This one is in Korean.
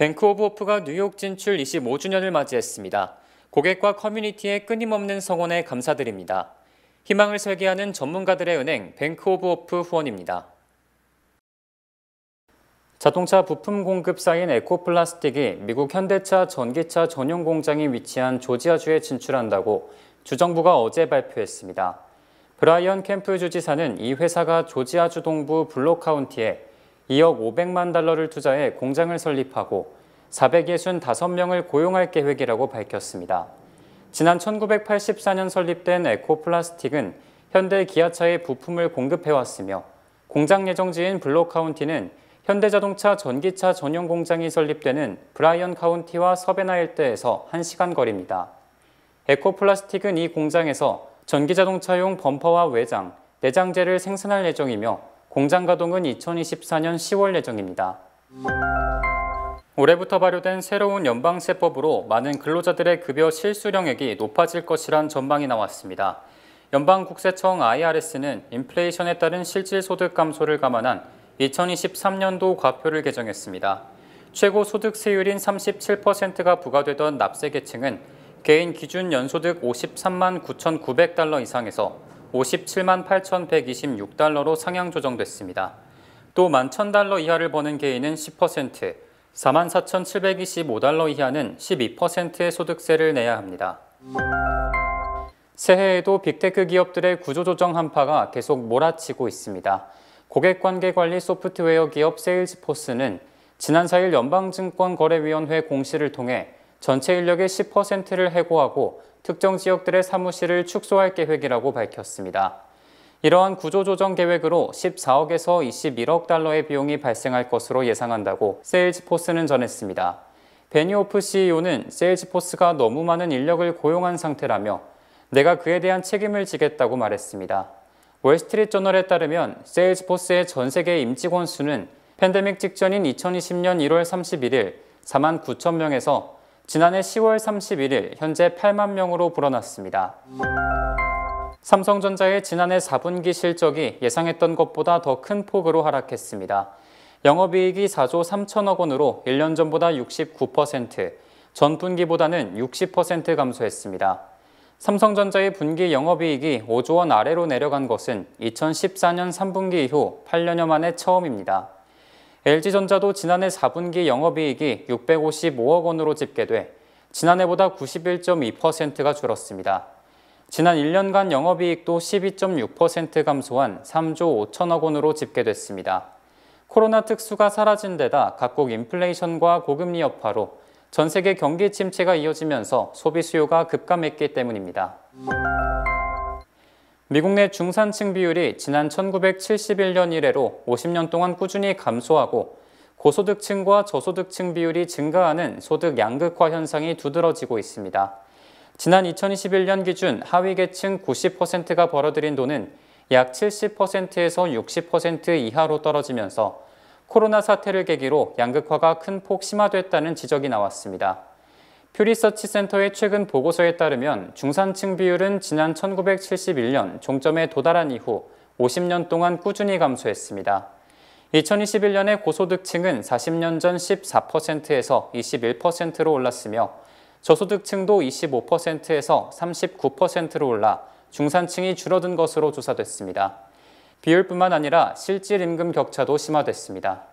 뱅크 오브 오프가 뉴욕 진출 25주년을 맞이했습니다. 고객과 커뮤니티의 끊임없는 성원에 감사드립니다. 희망을 설계하는 전문가들의 은행 뱅크 오브 오프 후원입니다. 자동차 부품 공급사인 에코플라스틱이 미국 현대차 전기차 전용 공장이 위치한 조지아주에 진출한다고 주정부가 어제 발표했습니다. 브라이언 캠프 주지사는 이 회사가 조지아주 동부 블록 카운티에 2억 500만 달러를 투자해 공장을 설립하고 465명을 고용할 계획이라고 밝혔습니다. 지난 1984년 설립된 에코플라스틱은 현대 기아차의 부품을 공급해왔으며 공장 예정지인 블록카운티는 현대자동차 전기차 전용 공장이 설립되는 브라이언 카운티와 서베나 일대에서 1시간 거리입니다. 에코플라스틱은 이 공장에서 전기자동차용 범퍼와 외장, 내장재를 생산할 예정이며 공장 가동은 2024년 10월 예정입니다. 올해부터 발효된 새로운 연방세법으로 많은 근로자들의 급여 실수령액이 높아질 것이란 전망이 나왔습니다. 연방국세청 IRS는 인플레이션에 따른 실질소득 감소를 감안한 2023년도 과표를 개정했습니다. 최고 소득 세율인 37%가 부과되던 납세 계층은 개인 기준 연소득 53만 9,900달러 이상에서 57만 8,126달러로 상향 조정됐습니다. 또 11,000달러 이하를 버는 개인은 10%, 44,725달러 이하는 12%의 소득세를 내야 합니다. 새해에도 빅테크 기업들의 구조조정 한파가 계속 몰아치고 있습니다. 고객관계관리 소프트웨어 기업 세일즈포스는 지난 4일 연방증권거래위원회 공시를 통해 전체 인력의 10%를 해고하고 특정 지역들의 사무실을 축소할 계획이라고 밝혔습니다. 이러한 구조조정 계획으로 14억에서 21억 달러의 비용이 발생할 것으로 예상한다고 세일즈포스는 전했습니다. 베니오프 CEO는 세일즈포스가 너무 많은 인력을 고용한 상태라며 내가 그에 대한 책임을 지겠다고 말했습니다. 월스트리트저널에 따르면 세일즈포스의 전 세계 임직원 수는 팬데믹 직전인 2020년 1월 31일 4만 9천 명에서 지난해 10월 31일 현재 8만 명으로 불어났습니다. 삼성전자의 지난해 4분기 실적이 예상했던 것보다 더 큰 폭으로 하락했습니다. 영업이익이 4조 3천억 원으로 1년 전보다 69%, 전 분기보다는 60% 감소했습니다. 삼성전자의 분기 영업이익이 5조 원 아래로 내려간 것은 2014년 3분기 이후 8년여 만에 처음입니다. LG전자도 지난해 4분기 영업이익이 655억 원으로 집계돼 지난해보다 91.2%가 줄었습니다. 지난 1년간 영업이익도 12.6% 감소한 3조 5천억 원으로 집계됐습니다. 코로나 특수가 사라진 데다 각국 인플레이션과 고금리 여파로 전 세계 경기 침체가 이어지면서 소비 수요가 급감했기 때문입니다. 미국 내 중산층 비율이 지난 1971년 이래로 50년 동안 꾸준히 감소하고 고소득층과 저소득층 비율이 증가하는 소득 양극화 현상이 두드러지고 있습니다. 지난 2021년 기준 하위계층 90%가 벌어들인 돈은 약 70%에서 60% 이하로 떨어지면서 코로나 사태를 계기로 양극화가 큰 폭 심화됐다는 지적이 나왔습니다. 퓨리서치 센터의 최근 보고서에 따르면 중산층 비율은 지난 1971년 종점에 도달한 이후 50년 동안 꾸준히 감소했습니다. 2021년에 고소득층은 40년 전 14%에서 21%로 올랐으며 저소득층도 25%에서 39%로 올라 중산층이 줄어든 것으로 조사됐습니다. 비율뿐만 아니라 실질 임금 격차도 심화됐습니다.